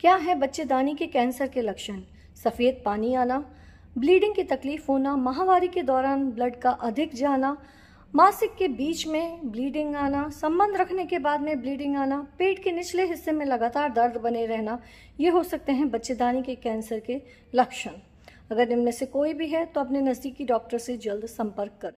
क्या है बच्चेदानी के कैंसर के लक्षण सफ़ेद पानी आना ब्लीडिंग की तकलीफ होना माहवारी के दौरान ब्लड का अधिक जाना मासिक के बीच में ब्लीडिंग आना संबंध रखने के बाद में ब्लीडिंग आना पेट के निचले हिस्से में लगातार दर्द बने रहना ये हो सकते हैं बच्चेदानी के कैंसर के लक्षण अगर इनमें से कोई भी है तो अपने नज़दीकी डॉक्टर से जल्द संपर्क करें